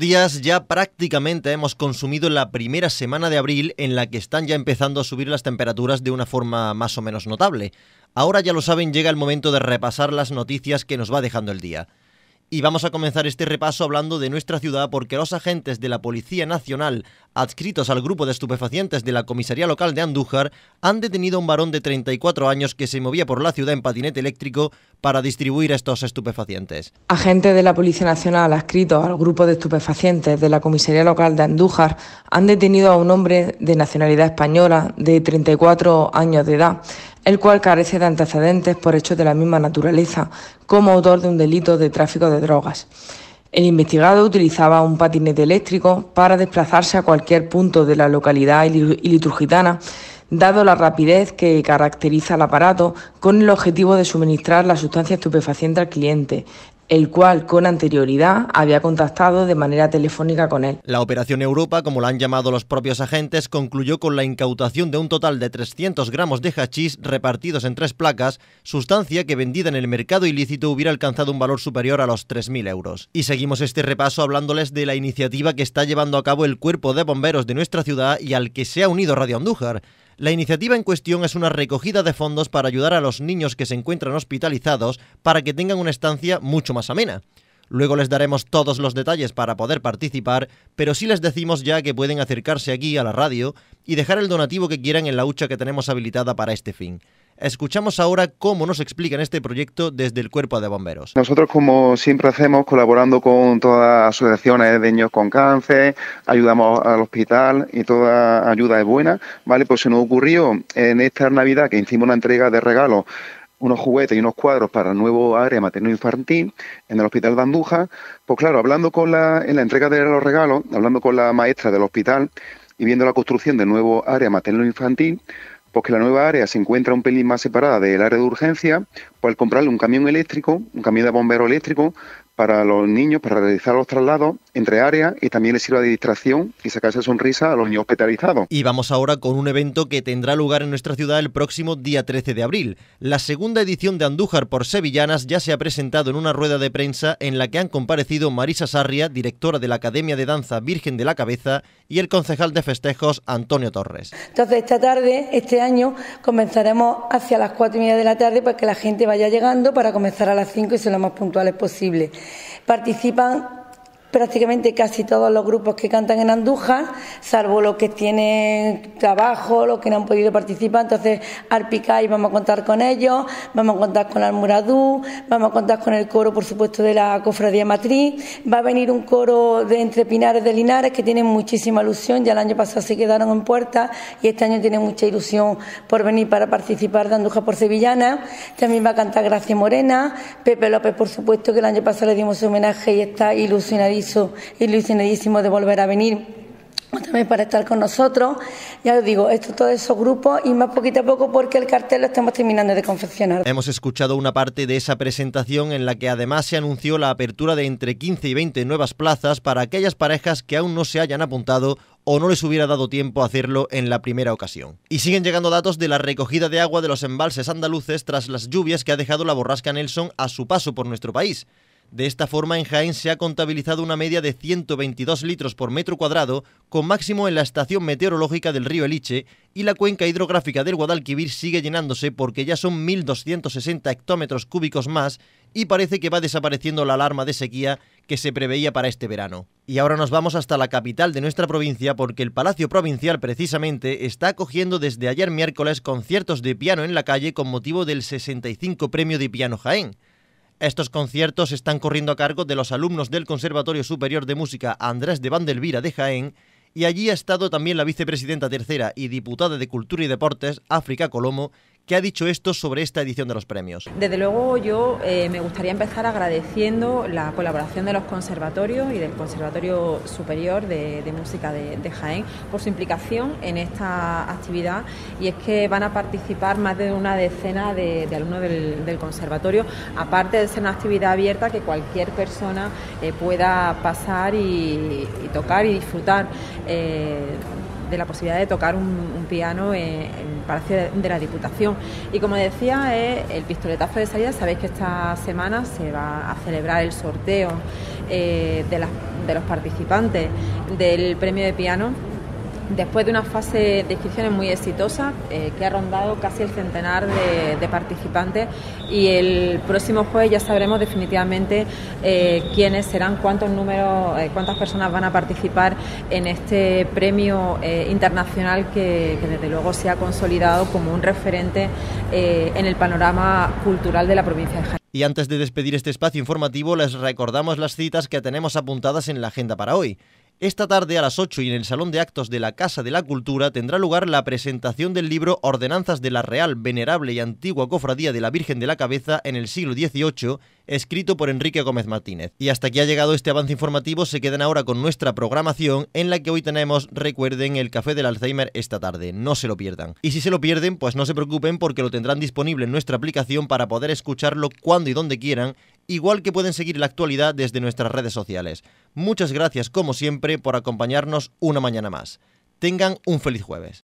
días ya prácticamente hemos consumido la primera semana de abril en la que están ya empezando a subir las temperaturas de una forma más o menos notable. Ahora ya lo saben, llega el momento de repasar las noticias que nos va dejando el día. Y vamos a comenzar este repaso hablando de nuestra ciudad porque los agentes de la Policía Nacional adscritos al grupo de estupefacientes de la comisaría local de Andújar han detenido a un varón de 34 años que se movía por la ciudad en patinete eléctrico para distribuir estos estupefacientes. Agentes de la Policía Nacional adscritos al grupo de estupefacientes de la comisaría local de Andújar han detenido a un hombre de nacionalidad española de 34 años de edad el cual carece de antecedentes por hechos de la misma naturaleza, como autor de un delito de tráfico de drogas. El investigado utilizaba un patinete eléctrico para desplazarse a cualquier punto de la localidad iliturgitana, dado la rapidez que caracteriza el aparato, con el objetivo de suministrar la sustancia estupefaciente al cliente, el cual con anterioridad había contactado de manera telefónica con él. La Operación Europa, como la han llamado los propios agentes, concluyó con la incautación de un total de 300 gramos de hachís repartidos en tres placas, sustancia que vendida en el mercado ilícito hubiera alcanzado un valor superior a los 3.000 euros. Y seguimos este repaso hablándoles de la iniciativa que está llevando a cabo el Cuerpo de Bomberos de nuestra ciudad y al que se ha unido Radio Andújar. La iniciativa en cuestión es una recogida de fondos para ayudar a los niños que se encuentran hospitalizados para que tengan una estancia mucho más amena. Luego les daremos todos los detalles para poder participar, pero sí les decimos ya que pueden acercarse aquí a la radio y dejar el donativo que quieran en la hucha que tenemos habilitada para este fin. Escuchamos ahora cómo nos explican este proyecto desde el Cuerpo de Bomberos. Nosotros, como siempre hacemos, colaborando con todas las asociaciones de niños con cáncer, ayudamos al hospital y toda ayuda es buena, ¿vale? Pues se nos ocurrió en esta Navidad que hicimos una entrega de regalos unos juguetes y unos cuadros para el nuevo área materno-infantil en el hospital de Anduja. pues claro, hablando con la, en la entrega de los regalos, hablando con la maestra del hospital y viendo la construcción del nuevo área materno-infantil, pues que la nueva área se encuentra un pelín más separada del área de urgencia, pues comprarle un camión eléctrico, un camión de bombero eléctrico para los niños, para realizar los traslados entre áreas y también les sirva de distracción y sacarse sonrisa a los niños hospitalizados. Y vamos ahora con un evento que tendrá lugar en nuestra ciudad el próximo día 13 de abril. La segunda edición de Andújar por Sevillanas ya se ha presentado en una rueda de prensa en la que han comparecido Marisa Sarria, directora de la Academia de Danza Virgen de la Cabeza, y el concejal de festejos Antonio Torres. Entonces esta tarde, este año, comenzaremos hacia las cuatro y media de la tarde para que la gente vaya llegando para comenzar a las 5 y ser lo más puntuales posible. Participan prácticamente casi todos los grupos que cantan en Anduja, salvo los que tienen trabajo, los que no han podido participar. Entonces, y vamos a contar con ellos, vamos a contar con Almuradú, vamos a contar con el coro, por supuesto, de la Cofradía Matriz. Va a venir un coro de Entre Pinares de Linares que tiene muchísima ilusión. Ya el año pasado se quedaron en puerta y este año tienen mucha ilusión por venir para participar de Anduja por Sevillana. También va a cantar Gracia Morena, Pepe López, por supuesto, que el año pasado le dimos su homenaje y está ilusionadísimo hizo ilusionadísimo de volver a venir también para estar con nosotros. Ya os digo, esto todo esos grupos y más poquito a poco porque el cartel lo estamos terminando de confeccionar. Hemos escuchado una parte de esa presentación en la que además se anunció la apertura de entre 15 y 20 nuevas plazas para aquellas parejas que aún no se hayan apuntado o no les hubiera dado tiempo a hacerlo en la primera ocasión. Y siguen llegando datos de la recogida de agua de los embalses andaluces tras las lluvias que ha dejado la borrasca Nelson a su paso por nuestro país. De esta forma, en Jaén se ha contabilizado una media de 122 litros por metro cuadrado, con máximo en la estación meteorológica del río Eliche, y la cuenca hidrográfica del Guadalquivir sigue llenándose porque ya son 1.260 hectómetros cúbicos más y parece que va desapareciendo la alarma de sequía que se preveía para este verano. Y ahora nos vamos hasta la capital de nuestra provincia porque el Palacio Provincial precisamente está acogiendo desde ayer miércoles conciertos de piano en la calle con motivo del 65 Premio de Piano Jaén. Estos conciertos están corriendo a cargo de los alumnos del Conservatorio Superior de Música Andrés de Vandelvira de Jaén y allí ha estado también la vicepresidenta tercera y diputada de Cultura y Deportes, África Colomo, que ha dicho esto sobre esta edición de los premios. Desde luego yo eh, me gustaría empezar agradeciendo la colaboración de los conservatorios y del Conservatorio Superior de, Música de, Jaén por su implicación en esta actividad y es que van a participar más de una decena de, alumnos del, conservatorio, aparte de ser una actividad abierta que cualquier persona eh, pueda pasar y, tocar y disfrutar. Eh, de la posibilidad de tocar un, piano en, el Palacio de, la Diputación. Y como decía, eh, el pistoletazo de salida, sabéis que esta semana se va a celebrar el sorteo eh, de, de los participantes del premio de piano después de una fase de inscripciones muy exitosa eh, que ha rondado casi el centenar de, participantes y el próximo jueves ya sabremos definitivamente eh, quiénes serán, cuántos números, eh, cuántas personas van a participar en este premio internacional que, que, desde luego se ha consolidado como un referente en el panorama cultural de la provincia de Jaén. Y antes de despedir este espacio informativo, les recordamos las citas que tenemos apuntadas en la agenda para hoy. Esta tarde a las 8 y en el Salón de Actos de la Casa de la Cultura tendrá lugar la presentación del libro Ordenanzas de la Real, Venerable y Antigua Cofradía de la Virgen de la Cabeza en el siglo XVIII, escrito por Enrique Gómez Martínez. Y hasta aquí ha llegado este avance informativo, se quedan ahora con nuestra programación en la que hoy tenemos, recuerden, el Café del Alzheimer esta tarde, no se lo pierdan. Y si se lo pierden, pues no se preocupen porque lo tendrán disponible en nuestra aplicación para poder escucharlo cuando y donde quieran igual que pueden seguir la actualidad desde nuestras redes sociales. Muchas gracias como siempre por acompañarnos una mañana más. Tengan un feliz jueves.